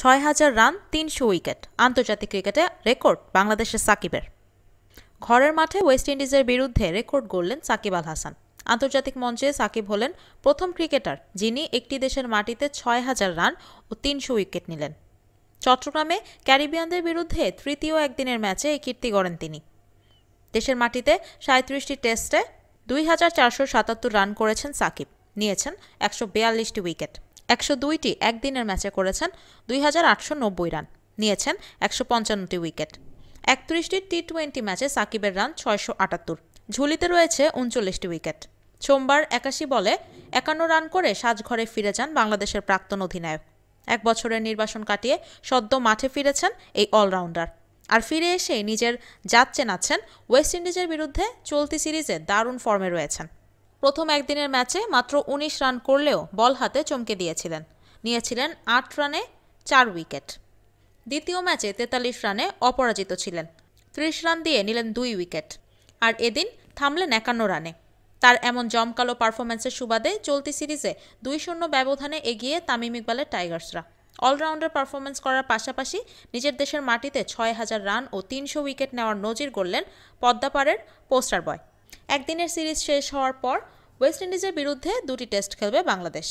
ছয় হাজার রান তিনশো উইকেট আন্তর্জাতিক ক্রিকেটে রেকর্ড বাংলাদেশের সাকিবের ঘরের মাঠে ওয়েস্ট ইন্ডিজের বিরুদ্ধে রেকর্ড গড়লেন সাকিব আল হাসান আন্তর্জাতিক মঞ্চে সাকিব হলেন প্রথম ক্রিকেটার যিনি একটি দেশের মাটিতে ছয় হাজার রান ও তিনশো উইকেট নিলেন চট্টগ্রামে ক্যারিবিয়ানদের বিরুদ্ধে তৃতীয় একদিনের ম্যাচে এই কীর্তি গড়েন তিনি দেশের মাটিতে সাঁত্রিশটি টেস্টে দুই হাজার চারশো সাতাত্তর রান করেছেন সাকিব নিয়েছেন একশো বিয়াল্লিশটি উইকেট একশো দুইটি একদিনের ম্যাচে করেছেন দুই হাজার আটশো নব্বই রান নিয়েছেন একশো পঞ্চান্নটি উইকেট একত্রিশটি টি টোয়েন্টি ম্যাচে সাকিবের রান ছয়শো আটাত্তর ঝুলিতে রয়েছে উনচল্লিশটি উইকেট সোমবার একাশি বলে একান্ন রান করে সাজঘরে ফিরে যান বাংলাদেশের প্রাক্তন অধিনায়ক এক বছরের নির্বাসন কাটিয়ে সদ্য মাঠে ফিরেছেন এই অলরাউন্ডার আর ফিরে এসে নিজের জাত চেনাচ্ছেন ওয়েস্ট ইন্ডিজের বিরুদ্ধে চলতি সিরিজে দারুণ ফর্মে রয়েছেন প্রথম একদিনের ম্যাচে মাত্র ১৯ রান করলেও বল হাতে চমকে দিয়েছিলেন নিয়েছিলেন আট রানে চার উইকেট দ্বিতীয় ম্যাচে তেতাল্লিশ রানে অপরাজিত ছিলেন ত্রিশ রান দিয়ে নিলেন দুই উইকেট আর এদিন থামলেন একান্ন রানে তার এমন জমকালো পারফরম্যান্সের সুবাদে চলতি সিরিজে দুই শূন্য ব্যবধানে এগিয়ে তামিম ইকবালের টাইগার্সরা অলরাউন্ডার পারফরম্যান্স করার পাশাপাশি নিজের দেশের মাটিতে ছয় হাজার রান ও তিনশো উইকেট নেওয়ার নজির গড়লেন পদ্মাপাড়ের পোস্টার বয় একদিনের সিরিজ শেষ হওয়ার পর ওয়েস্ট ইন্ডিজের বিরুদ্ধে দুটি টেস্ট খেলবে বাংলাদেশ